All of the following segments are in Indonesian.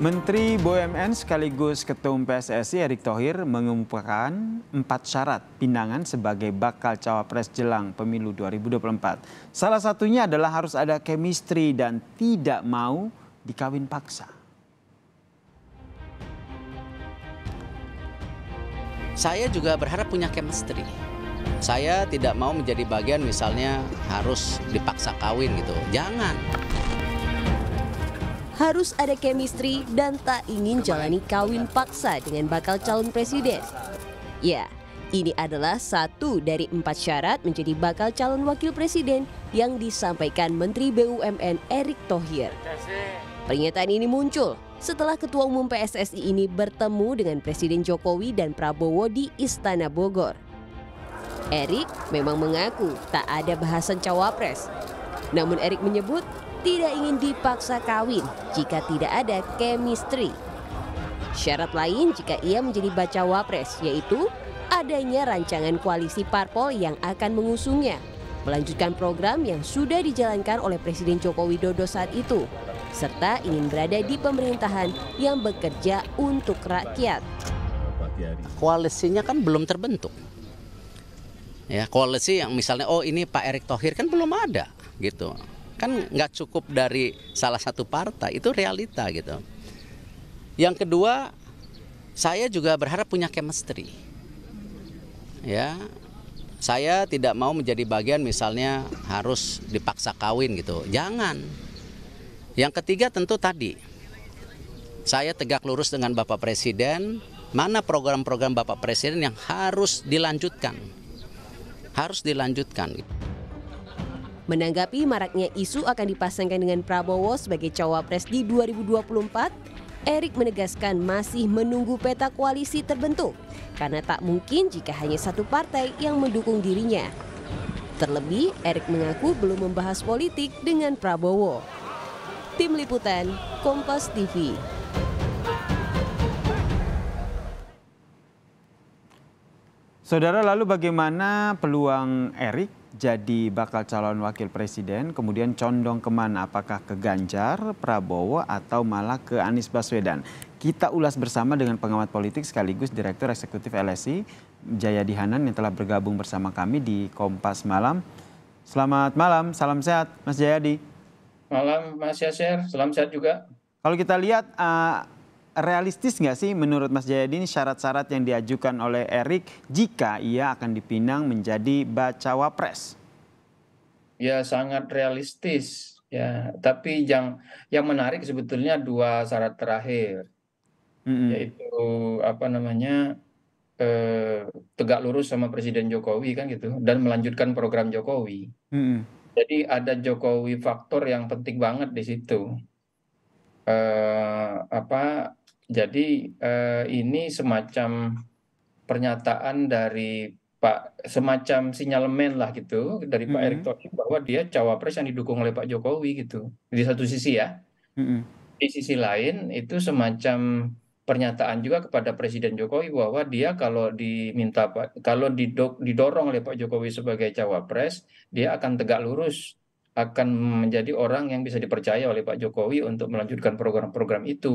Menteri BUMN sekaligus Ketum PSSI Erick Thohir mengumumkan empat syarat pinangan sebagai bakal cawapres jelang pemilu 2024. Salah satunya adalah harus ada chemistry dan tidak mau dikawin paksa. Saya juga berharap punya chemistry. Saya tidak mau menjadi bagian misalnya harus dipaksa kawin gitu. Jangan harus ada chemistry dan tak ingin jalani kawin paksa dengan bakal calon presiden. Ya, ini adalah satu dari empat syarat menjadi bakal calon wakil presiden yang disampaikan Menteri BUMN Erick Thohir. Pernyataan ini muncul setelah Ketua Umum PSSI ini bertemu dengan Presiden Jokowi dan Prabowo di Istana Bogor. Erik memang mengaku tak ada bahasan cawapres. Namun Erik menyebut tidak ingin dipaksa kawin jika tidak ada chemistry. Syarat lain jika ia menjadi baca wapres yaitu adanya rancangan koalisi parpol yang akan mengusungnya, melanjutkan program yang sudah dijalankan oleh Presiden Joko Widodo saat itu, serta ingin berada di pemerintahan yang bekerja untuk rakyat. Koalisinya kan belum terbentuk. Ya, koalisi yang misalnya oh ini Pak Erick Thohir kan belum ada gitu kan nggak cukup dari salah satu partai itu realita gitu yang kedua saya juga berharap punya chemistry ya saya tidak mau menjadi bagian misalnya harus dipaksa kawin gitu jangan yang ketiga tentu tadi saya tegak lurus dengan Bapak Presiden mana program-program Bapak Presiden yang harus dilanjutkan harus dilanjutkan gitu. Menanggapi maraknya isu akan dipasangkan dengan Prabowo sebagai cawapres di 2024, Erik menegaskan masih menunggu peta koalisi terbentuk karena tak mungkin jika hanya satu partai yang mendukung dirinya. Terlebih, Erik mengaku belum membahas politik dengan Prabowo. Tim Liputan, Kompas TV. Saudara lalu bagaimana peluang Erik jadi bakal calon wakil presiden kemudian condong kemana apakah ke Ganjar, Prabowo atau malah ke Anies Baswedan. Kita ulas bersama dengan pengamat politik sekaligus Direktur Eksekutif LSI Jaya Dihanan yang telah bergabung bersama kami di Kompas Malam. Selamat malam, salam sehat Mas Jayadi. Malam Mas Yaser, salam sehat juga. Kalau kita lihat uh, realistis nggak sih menurut Mas Jayadi ini syarat-syarat yang diajukan oleh Erik jika ia akan dipinang menjadi bacawa pres? Ya sangat realistis ya. Tapi yang yang menarik sebetulnya dua syarat terakhir mm-hmm. yaitu apa namanya eh, tegak lurus sama Presiden Jokowi kan gitu dan melanjutkan program Jokowi. Mm-hmm. Jadi ada Jokowi faktor yang penting banget di situ. Eh, apa jadi eh, ini semacam pernyataan dari Pak semacam sinyalemen lah gitu dari Pak mm -hmm. Erick mm-hmm. Thohir bahwa dia cawapres yang didukung oleh Pak Jokowi gitu di satu sisi ya mm -hmm. di sisi lain itu semacam pernyataan juga kepada Presiden Jokowi bahwa dia kalau diminta Pak kalau didorong oleh Pak Jokowi sebagai cawapres dia akan tegak lurus akan menjadi orang yang bisa dipercaya oleh Pak Jokowi untuk melanjutkan program-program itu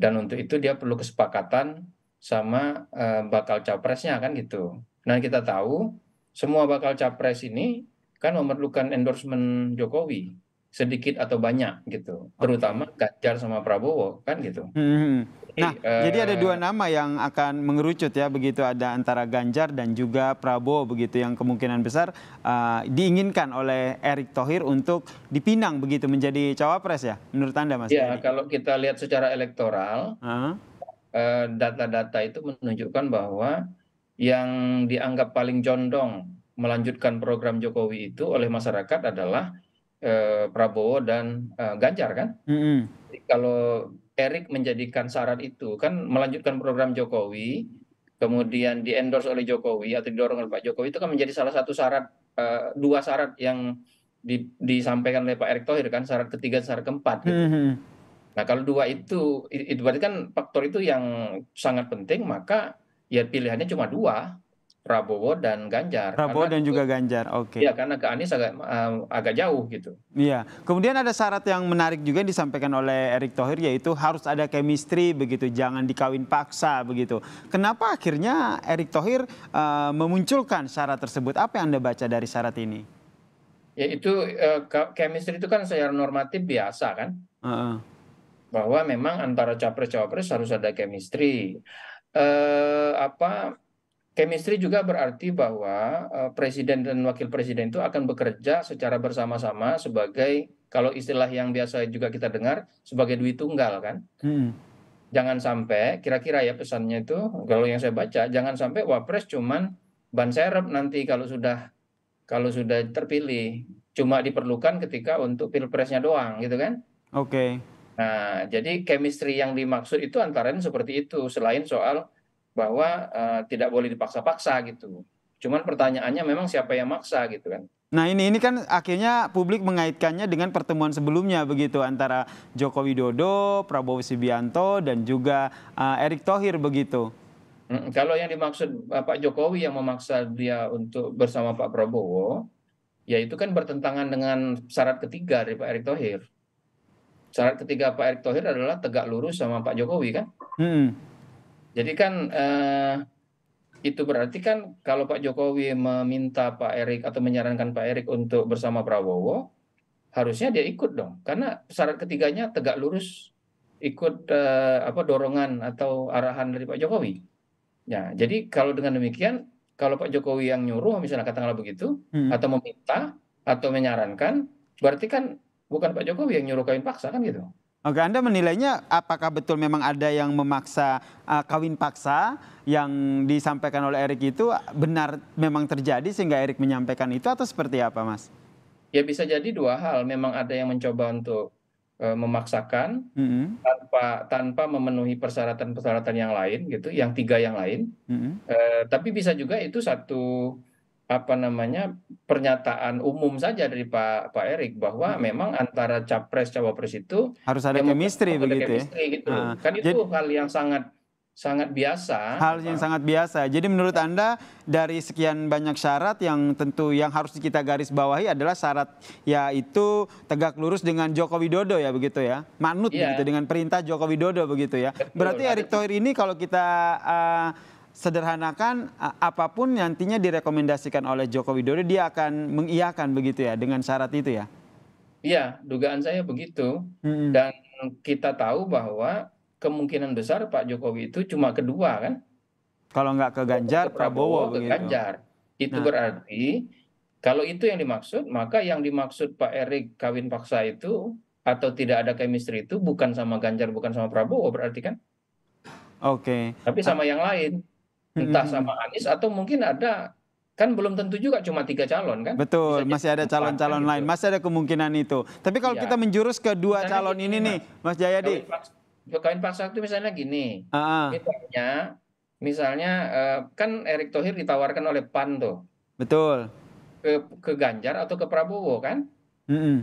dan untuk itu dia perlu kesepakatan sama uh, bakal capresnya kan gitu. Nah kita tahu semua bakal capres ini kan memerlukan endorsement Jokowi sedikit atau banyak gitu, terutama Ganjar sama Prabowo kan gitu. Hmm. hmm, hmm. Nah, uh, jadi ada dua nama yang akan mengerucut ya, begitu ada antara Ganjar dan juga Prabowo begitu yang kemungkinan besar uh, diinginkan oleh Erick Thohir untuk dipinang begitu menjadi cawapres ya, menurut anda Mas? Ya, kalau kita lihat secara elektoral, eh, data-data uh -huh. uh, itu menunjukkan bahwa yang dianggap paling condong melanjutkan program Jokowi itu oleh masyarakat adalah uh, Prabowo dan uh, Ganjar kan. Mm -hmm. kalau erik menjadikan syarat itu kan melanjutkan program jokowi kemudian diendorse oleh jokowi atau didorong oleh pak jokowi itu kan menjadi salah satu syarat eh, dua syarat yang di, disampaikan oleh pak erick thohir kan syarat ketiga syarat keempat gitu. Mm -hmm. Nah kalau dua itu, itu berarti kan faktor itu yang sangat penting maka ya pilihannya cuma dua Prabowo dan Ganjar. Prabowo karena dan juga Ganjar, oke. Okay. Iya, karena ke Anies agak uh, agak jauh gitu. Iya. Kemudian ada syarat yang menarik juga yang disampaikan oleh Erick Thohir yaitu harus ada chemistry begitu, jangan dikawin paksa begitu. Kenapa akhirnya Erick Thohir uh, memunculkan syarat tersebut? Apa yang Anda baca dari syarat ini? Ya itu uh, chemistry itu kan secara normatif biasa kan? Uh -uh. Bahwa memang antara capres-cawapres harus ada chemistry. Uh, apa Chemistry juga berarti bahwa eh, presiden dan wakil presiden itu akan bekerja secara bersama-sama sebagai kalau istilah yang biasa juga kita dengar sebagai duit tunggal kan. Hmm. Jangan sampai kira-kira ya pesannya itu kalau yang saya baca jangan sampai wapres cuman ban serep nanti kalau sudah kalau sudah terpilih cuma diperlukan ketika untuk pilpresnya doang gitu kan. Oke. Okay. Nah, jadi chemistry yang dimaksud itu antara lain seperti itu selain soal bahwa uh, tidak boleh dipaksa-paksa gitu. Cuman pertanyaannya memang siapa yang maksa gitu kan. Nah ini ini kan akhirnya publik mengaitkannya dengan pertemuan sebelumnya begitu antara Joko Widodo, Prabowo Subianto dan juga uh, Erick Thohir begitu. Mm, kalau yang dimaksud eh, Pak Jokowi yang memaksa dia untuk bersama Pak Prabowo, ya itu kan bertentangan dengan syarat ketiga dari Pak Erick Thohir. Syarat ketiga Pak Erick Thohir adalah tegak lurus sama Pak Jokowi kan. Hmm jadi kan eh, itu berarti kan kalau Pak Jokowi meminta Pak Erik atau menyarankan Pak Erik untuk bersama Prabowo, harusnya dia ikut dong, karena syarat ketiganya tegak lurus ikut eh, apa dorongan atau arahan dari Pak Jokowi. Ya, jadi kalau dengan demikian, kalau Pak Jokowi yang nyuruh misalnya katakanlah begitu, hmm. atau meminta atau menyarankan, berarti kan bukan Pak Jokowi yang nyuruh kawin paksa kan gitu. Oke, Anda menilainya apakah betul memang ada yang memaksa uh, kawin paksa yang disampaikan oleh Erik itu benar memang terjadi sehingga Erik menyampaikan itu atau seperti apa, Mas? Ya bisa jadi dua hal. Memang ada yang mencoba untuk uh, memaksakan mm -hmm. tanpa tanpa memenuhi persyaratan-persyaratan yang lain gitu, yang tiga yang lain. Mm -hmm. uh, tapi bisa juga itu satu apa namanya pernyataan umum saja dari Pak Pak Erik bahwa hmm. memang antara capres cawapres itu harus ada chemistry begitu ya. Gitu. Nah, kan jadi, itu hal yang sangat sangat biasa. Hal yang apa? sangat biasa. Jadi menurut ya. Anda dari sekian banyak syarat yang tentu yang harus kita garis bawahi adalah syarat yaitu tegak lurus dengan Joko Widodo ya begitu ya. Manut ya. begitu dengan perintah Joko Widodo begitu ya. Betul. Berarti erick Thohir ini kalau kita uh, sederhanakan apapun nantinya direkomendasikan oleh Joko Widodo dia akan mengiyakan begitu ya dengan syarat itu ya. Iya, dugaan saya begitu. Hmm. Dan kita tahu bahwa kemungkinan besar Pak Jokowi itu cuma kedua kan? Kalau nggak ke Ganjar, ke Prabowo, Prabowo ke begitu. Ganjar. Itu nah. berarti kalau itu yang dimaksud, maka yang dimaksud Pak Erik kawin paksa itu atau tidak ada chemistry itu bukan sama Ganjar, bukan sama Prabowo berarti kan? Oke. Okay. Tapi sama A yang lain entah sama Anies atau mungkin ada kan belum tentu juga cuma tiga calon kan betul masih ada calon-calon kan, lain gitu. masih ada kemungkinan itu tapi kalau ya. kita menjurus ke dua misalnya calon ini mas, nih Mas Jayadi kawin paksa itu misalnya gini uh -huh. misalnya misalnya eh, kan Erick Thohir ditawarkan oleh Pan tuh betul ke ke Ganjar atau ke Prabowo kan mm-hmm.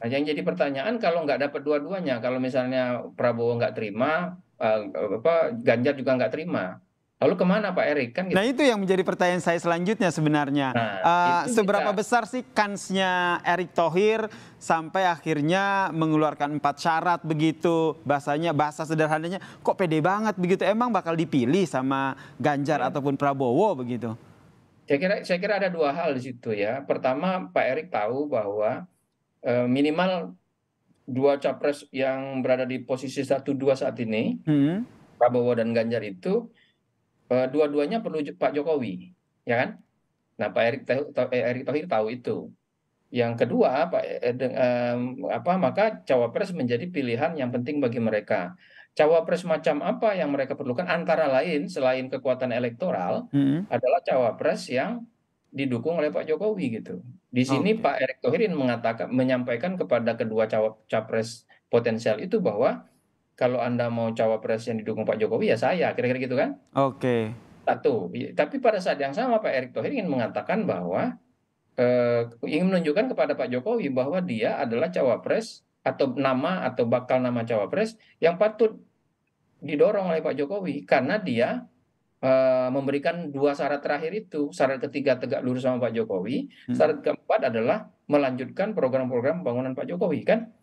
nah, yang jadi pertanyaan kalau nggak dapat dua-duanya kalau misalnya Prabowo nggak terima eh, apa Ganjar juga nggak terima Lalu kemana Pak Erik kan? Gitu. Nah itu yang menjadi pertanyaan saya selanjutnya sebenarnya. Nah, uh, seberapa kita... besar sih kansnya Erick Thohir sampai akhirnya mengeluarkan empat syarat begitu bahasanya bahasa sederhananya kok pede banget begitu emang bakal dipilih sama Ganjar ya. ataupun Prabowo begitu? Saya kira saya kira ada dua hal di situ ya. Pertama Pak Erik tahu bahwa eh, minimal dua capres yang berada di posisi satu dua saat ini hmm. Prabowo dan Ganjar itu Eh, dua-duanya perlu Pak Jokowi, ya kan? Nah, Pak Erick Thohir, eh, Thohir tahu itu. Yang kedua, Pak eh, eh, apa maka cawapres menjadi pilihan yang penting bagi mereka. Cawapres macam apa yang mereka perlukan antara lain selain kekuatan elektoral hmm. adalah cawapres yang didukung oleh Pak Jokowi gitu. Di sini okay. Pak Erick Thohir mengatakan menyampaikan kepada kedua cawapres potensial itu bahwa kalau Anda mau cawapres yang didukung Pak Jokowi ya saya, kira-kira gitu kan? Oke. Okay. Satu. Tapi pada saat yang sama Pak Erick Thohir ingin mengatakan bahwa eh, ingin menunjukkan kepada Pak Jokowi bahwa dia adalah cawapres atau nama atau bakal nama cawapres yang patut didorong oleh Pak Jokowi karena dia eh, memberikan dua syarat terakhir itu. Syarat ketiga tegak lurus sama Pak Jokowi, hmm. syarat keempat adalah melanjutkan program-program pembangunan Pak Jokowi kan?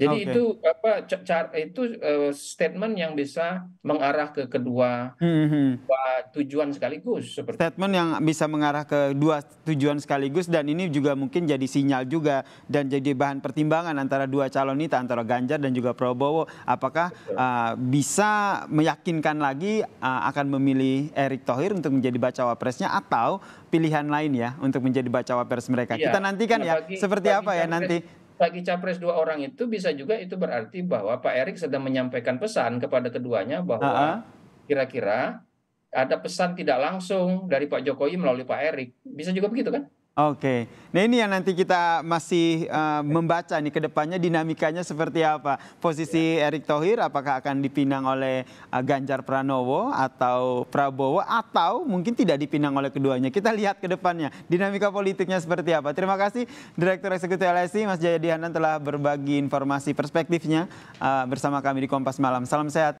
Jadi okay. itu apa cara itu uh, statement yang bisa mengarah ke kedua hmm. hmm, hmm. tujuan sekaligus seperti statement itu. yang bisa mengarah ke dua tujuan sekaligus dan ini juga mungkin jadi sinyal juga dan jadi bahan pertimbangan antara dua calon ini antara Ganjar dan juga Prabowo apakah uh, bisa meyakinkan lagi uh, akan memilih Erick Thohir untuk menjadi bacawa presnya atau pilihan lain ya untuk menjadi bacawa pres mereka. Iya. Kita nantikan iya, ya, ya seperti apa ya nanti bagi capres dua orang itu bisa juga itu berarti bahwa Pak Erick sedang menyampaikan pesan kepada keduanya bahwa kira-kira ada pesan tidak langsung dari Pak Jokowi melalui Pak Erick. Bisa juga begitu kan? Oke, nah ini yang nanti kita masih uh, membaca nih kedepannya dinamikanya seperti apa. Posisi ya. Erick Thohir apakah akan dipinang oleh uh, Ganjar Pranowo atau Prabowo atau mungkin tidak dipinang oleh keduanya. Kita lihat kedepannya dinamika politiknya seperti apa. Terima kasih Direktur Eksekutif LSI Mas Jayadi Hanan telah berbagi informasi perspektifnya uh, bersama kami di Kompas Malam. Salam sehat.